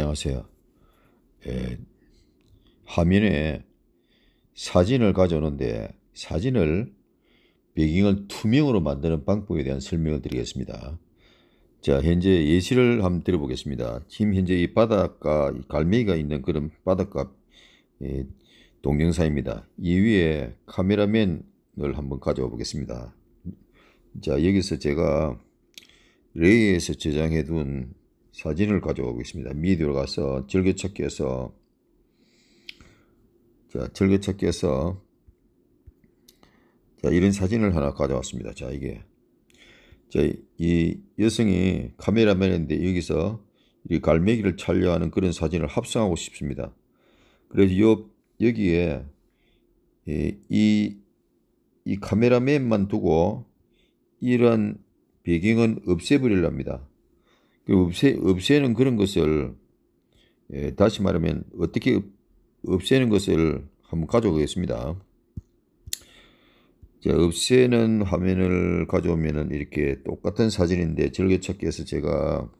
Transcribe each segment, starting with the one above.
안녕하세요. 에, 예, 화면에 사진을 가져오는데 사진을 배경을 투명으로 만드는 방법에 대한 설명을 드리겠습니다. 자, 현재 예시를 한번 드려보겠습니다. 지금 현재 이 바닷가, 갈매기가 있는 그런 바닷가 예, 동영상입니다. 이 위에 카메라맨을 한번 가져와 보겠습니다. 자, 여기서 제가 레이에서 저장해 둔 사진을 가져오겠습니다. 미디어로 가서 즐겨찾기에서 자 즐겨찾기에서 자 이런 사진을 하나 가져왔습니다. 자 이게 자이 여성이 카메라맨인데 여기서 이 갈매기를 촬영하는 그런 사진을 합성하고 싶습니다. 그래서 요 여기에 이이 카메라맨만 두고 이런 배경은 없애버리랍니다. 없애, 없애는 그런 것을 예, 다시 말하면 어떻게 없애는 것을 한번 가져오겠습니다. 자, 없애는 화면을 가져오면 이렇게 똑같은 사진인데 즐겨찾기에서 제가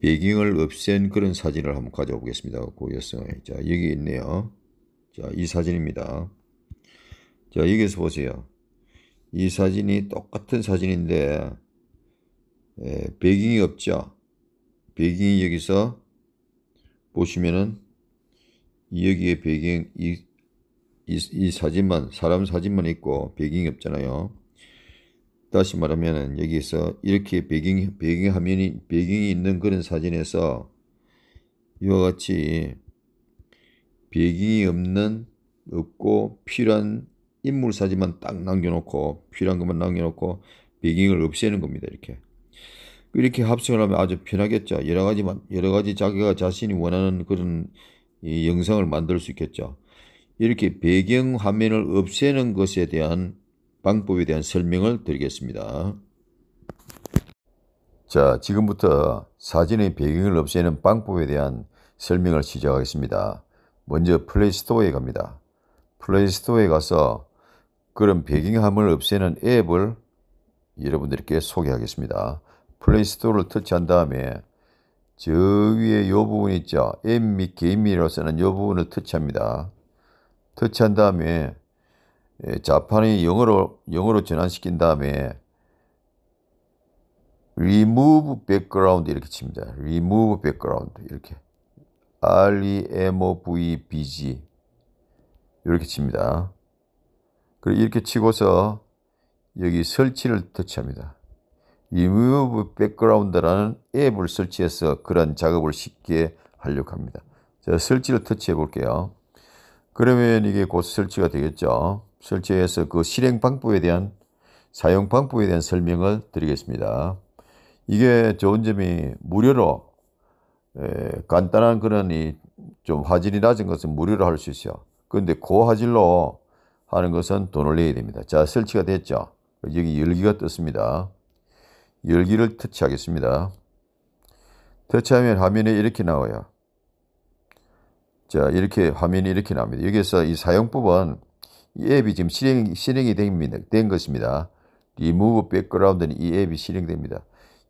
배경을 없앤 그런 사진을 한번 가져오겠습니다. 자, 여기 있네요. 자, 이 사진입니다. 자, 여기서 보세요. 이 사진이 똑같은 사진인데 에, 예, 배경이 없죠. 배경이 여기서 보시면은 여기에 배경 이, 이, 이 사진만 사람 사진만 있고 배경이 없잖아요. 다시 말하면은 여기에서 이렇게 배경 배경 화면이 배경이 있는 그런 사진에서 이와 같이 배경이 없는 없고 필요한 인물 사진만 딱 남겨놓고 필요한 것만 남겨놓고 배경을 없애는 겁니다. 이렇게 이렇게 합성을 하면 아주 편하겠죠. 여러 가지, 여러 가지 자기가 자신이 원하는 그런 영상을 만들 수 있겠죠. 이렇게 배경 화면을 없애는 것에 대한 방법에 대한 설명을 드리겠습니다. 자, 지금부터 사진의 배경을 없애는 방법에 대한 설명을 시작하겠습니다. 먼저 플레이스토어에 갑니다. 플레이스토어에 가서 그런 배경 화면을 없애는 앱을 여러분들께 소개하겠습니다. 플레이스토어를 터치한 다음에 저 위에 요 부분 있죠. m 미 게임이라고 쓰는 요 부분을 터치합니다. 터치한 다음에 예, 자판이 영어로 영어로 전환시킨 다음에 remove background 이렇게 칩니다. remove background 이렇게 R E M O V B G 이렇게 칩니다. 그리고 이렇게 치고서 여기 설치를 터치합니다. 리무브 백그라운드라는 앱을 설치해서 그런 작업을 쉽게 하려고 합니다. 자, 설치를 터치해 볼게요. 그러면 이게 곧 설치가 되겠죠. 설치해서 그 실행 방법에 대한 사용 방법에 대한 설명을 드리겠습니다. 이게 좋은 점이 무료로 에, 간단한 그런 이 좀 화질이 낮은 것은 무료로 할 수 있어요. 그런데 고화질로 하는 것은 돈을 내야 됩니다. 자 설치가 됐죠. 여기 열기가 떴습니다. 열기를 터치하겠습니다. 터치하면 화면에 이렇게 나와요. 자, 이렇게 화면이 이렇게 나옵니다. 여기서 이 사용법은 이 앱이 지금 실행, 실행이 됩니다. 된 것입니다. Remove Background는 이 앱이 실행됩니다.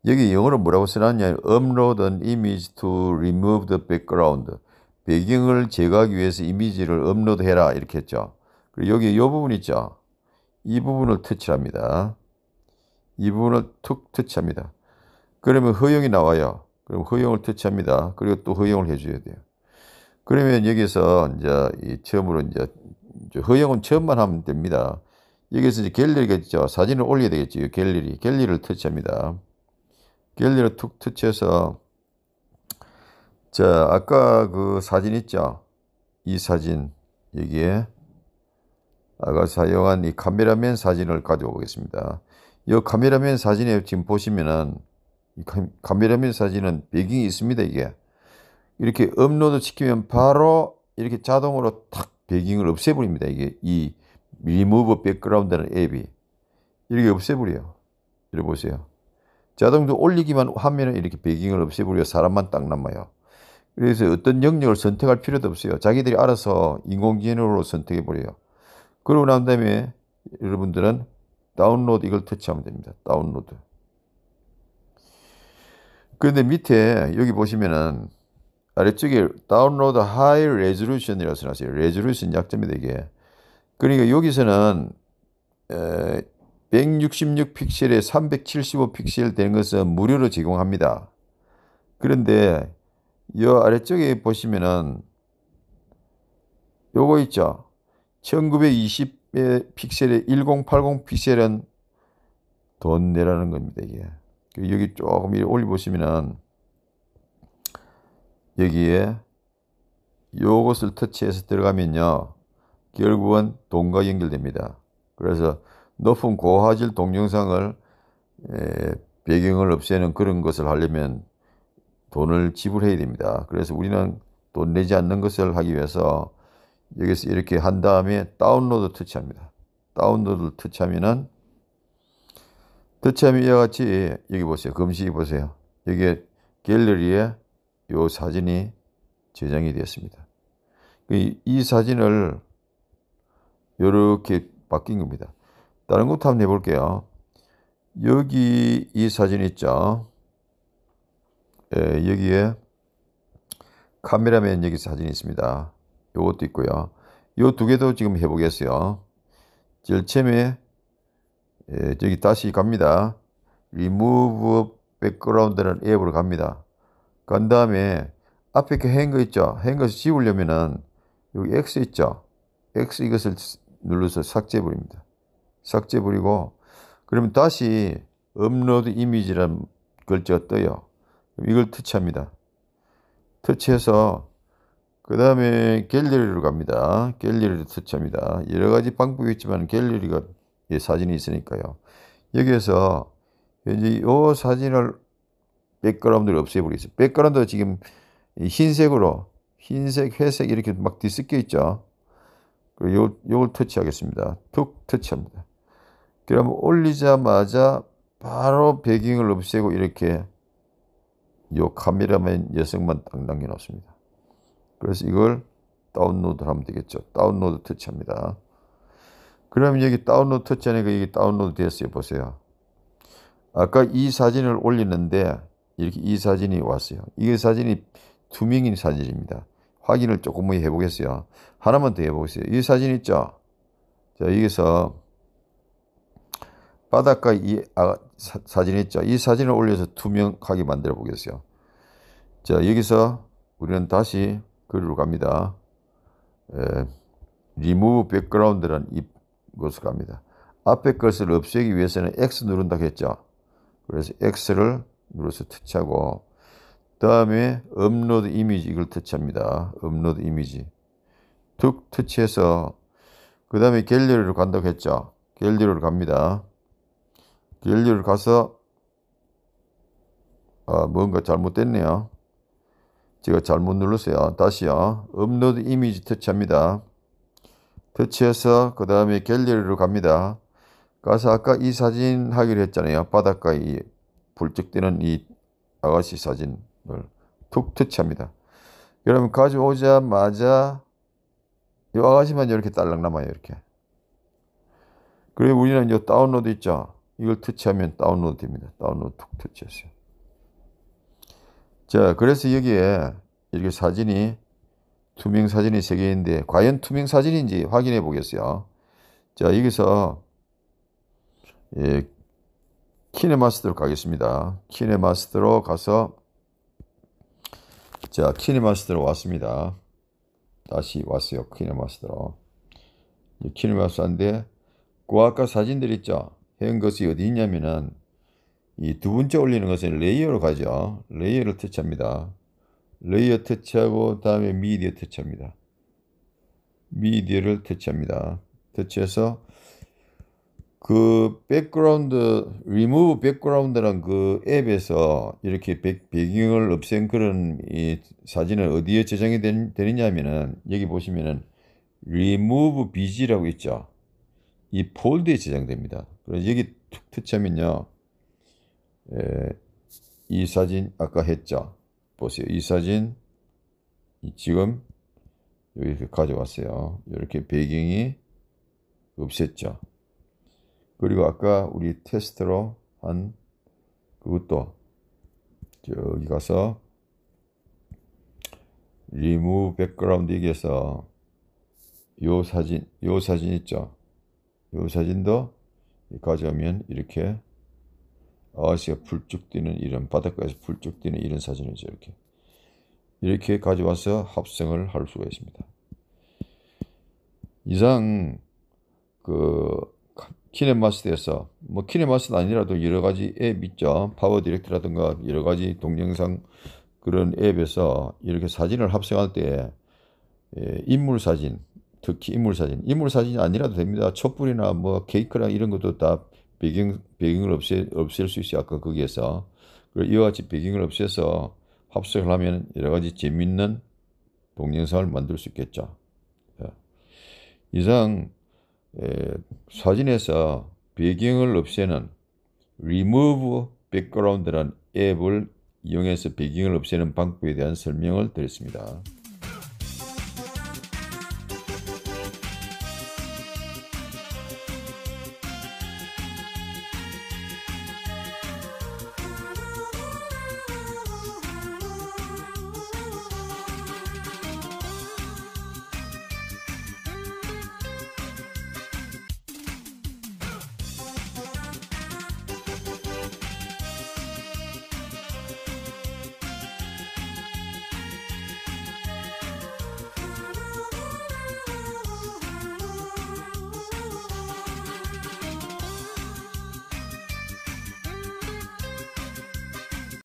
여기 영어로 뭐라고 써놨냐 Upload an image to remove the background. 배경을 제거하기 위해서 이미지를 업로드해라 이렇게 했죠. 그리고 여기 이 부분 있죠. 이 부분을 터치합니다. 이 부분을 툭 터치합니다. 그러면 허용이 나와요. 그럼 허용을 터치합니다. 그리고 또 허용을 해줘야 돼요. 그러면 여기서 이제 이 처음으로 이제 허용은 처음만 하면 됩니다. 여기서 이제 갤러리가 있죠. 사진을 올려야 되겠죠. 갤러리. 갤러리를 터치합니다. 갤러리를 툭 터치해서 자, 아까 그 사진 있죠. 이 사진 여기에 아까 사용한 이 카메라맨 사진을 가져오겠습니다. 이 카메라맨 사진에 지금 보시면은 카메라맨 사진은 배경이 있습니다 이게 이렇게 업로드 시키면 바로 이렇게 자동으로 탁 배경을 없애버립니다 이게 이 리무브 백그라운드라는 앱이 이렇게 없애버려요 이래 보세요 자동도 올리기만 하면은 이렇게 배경을 없애버려 사람만 딱 남아요 그래서 어떤 영역을 선택할 필요도 없어요 자기들이 알아서 인공지능으로 선택해 버려요 그러고 난 다음에 여러분들은 다운로드 이걸 터치하면 됩니다. 다운로드. 그런데 밑에 여기 보시면은 아래쪽에 다운로드 하이 레졸루션이라고 써놨어요. 레졸루션 약점이다 이게. 그러니까 여기서는 166 픽셀에 375 픽셀 되는 것은 무료로 제공합니다. 그런데 이 아래쪽에 보시면은 요거 있죠. 1920 예, 픽셀의1080 픽셀은 돈 내라는 겁니다. 이게. 여기 조금 올려 보시면 여기에 요것을 터치해서 들어가면요. 결국은 동과 연결됩니다. 그래서 높은 고화질 동영상을 에, 예, 배경을 없애는 그런 것을 하려면 돈을 지불해야 됩니다. 그래서 우리는 돈 내지 않는 것을 하기 위해서 여기서 이렇게 한 다음에 다운로드 터치합니다. 다운로드 터치하면은 터치하면 이와 같이 예, 여기 보세요. 검식이 보세요. 여기 갤러리에 이 사진이 저장이 되었습니다. 이, 이 사진을 이렇게 바뀐 겁니다. 다른 것도 한번 해볼게요. 여기 이 사진 있죠? 예, 여기에 카메라맨 여기 사진이 있습니다. 요것도 있고요. 요 두 개도 지금 해보겠어요. 제일 처음에 예, 저기 다시 갑니다. remove background라는 앱으로 갑니다. 간 다음에 앞에 그 행거 있죠? 행거에서 지우려면은 여기 X 있죠? X 이것을 눌러서 삭제해버립니다. 삭제해버리고 그러면 다시 업로드 이미지라는 글자가 떠요. 이걸 터치합니다. 터치해서 그 다음에 갤러리로 갑니다. 갤러리 터치합니다. 여러 가지 방법이 있지만 갤러리가 예, 사진이 있으니까요. 여기에서 현재 이 사진을 백그라운드를 없애버리겠습니다. 백그라운드 가 지금 흰색으로 흰색, 회색 이렇게 막 뒤섞여 있죠. 그리고 요, 걸 터치하겠습니다. 툭 터치합니다. 그럼 올리자마자 바로 배경을 없애고 이렇게 요 카메라맨 여성만 딱 남겨놓습니다. 그래서 이걸 다운로드 하면 되겠죠. 다운로드 터치합니다. 그러면 여기 다운로드 터치하니까 그 여기 다운로드 됐어요. 보세요. 아까 이 사진을 올렸는데 이렇게 이 사진이 왔어요. 이 사진이 투명인 사진입니다. 확인을 조금 해보겠어요. 하나만 더 해보겠어요. 이 사진 있죠? 자, 여기서 바닷가 이 아, 사, 진 있죠? 이 사진을 올려서 투명하게 만들어 보겠어요. 자, 여기서 우리는 다시 글로 갑니다. 에, 예, remove background라는 이것을 갑니다. 앞에 것을 없애기 위해서는 X 누른다 했죠. 그래서 X를 눌러서 터치하고 다음에 업로드 이미지 이걸 터치합니다. 업로드 이미지 툭 터치해서 그 다음에 갤러리로 간다고 했죠. 갤러리로 갑니다. 갤러리로 가서 아 뭔가 잘못됐네요. 제가 잘못 눌렀어요. 다시요. 업로드 이미지 터치합니다. 터치해서 그 다음에 갤러리로 갑니다. 가서 아까 이 사진 하기로 했잖아요. 바닷가 이 불쩍뛰는 이 아가씨 사진을 툭 터치합니다. 그러면 가져오자마자 이 아가씨만 이렇게 딸랑 남아요. 이렇게. 그리고 우리는 이 다운로드 있죠. 이걸 터치하면 다운로드 됩니다. 다운로드 툭 터치했어요. 자, 그래서 여기에 이렇게 사진이 투명 사진이 3개인데 과연 투명 사진인지 확인해 보겠어요. 자 여기서 예, 키네마스터로 가겠습니다. 키네마스터로 가서 자 키네마스터로 왔습니다. 다시 왔어요. 키네마스터로 키네마스터인데 그 아까 사진들 있죠. 해온 것이 어디 있냐면은 이 두 번째 올리는 것은 레이어로 가죠. 레이어를 퇴치합니다 레이어 터치하고 다음에 미디어 터치합니다. 미디어를 터치합니다. 터치해서 그 백그라운드 리무브 백그라운드란 그 앱에서 이렇게 백, 배경을 없앤 그런 이 사진은 어디에 저장이 된, 되느냐면은 여기 보시면은 리무브 비지라고 있죠. 이 폴드에 저장됩니다. 그래서 여기 툭 터치하면요. 에, 이 사진 아까 했죠. 보세요. 이 사진 지금 여기 이렇게 가져왔어요. 이렇게 배경이 없앴죠. 그리고 아까 우리 테스트로 한 그것도 저기 가서 remove background 얘기해서 요 사진 요 사진 있죠. 요 사진도 가져오면 이렇게 아가씨가 불쭉 뛰는 이런 바닷가에서 불쭉 뛰는 이런 사진이죠 이렇게 이렇게 가져와서 합성을 할 수가 있습니다. 이상 그 키네마스터에서 뭐 키네마스터 아니라도 여러 가지 앱 있죠 파워 디렉트라든가 여러 가지 동영상 그런 앱에서 이렇게 사진을 합성할 때 예, 인물 사진 특히 인물 사진 인물 사진이 아니라도 됩니다 촛불이나 뭐 케이크랑 이런 것도 다 배경, 배경을 없애, 없앨 수 있어요. 아까 거기에서. 그리고 이와 같이 배경을 없애서 합성을 하면 여러 가지 재밌는 동영상을 만들 수 있겠죠. 예. 이상 에, 예, 사진에서 배경을 없애는 Remove Background라는 앱을 이용해서 배경을 없애는 방법에 대한 설명을 드렸습니다.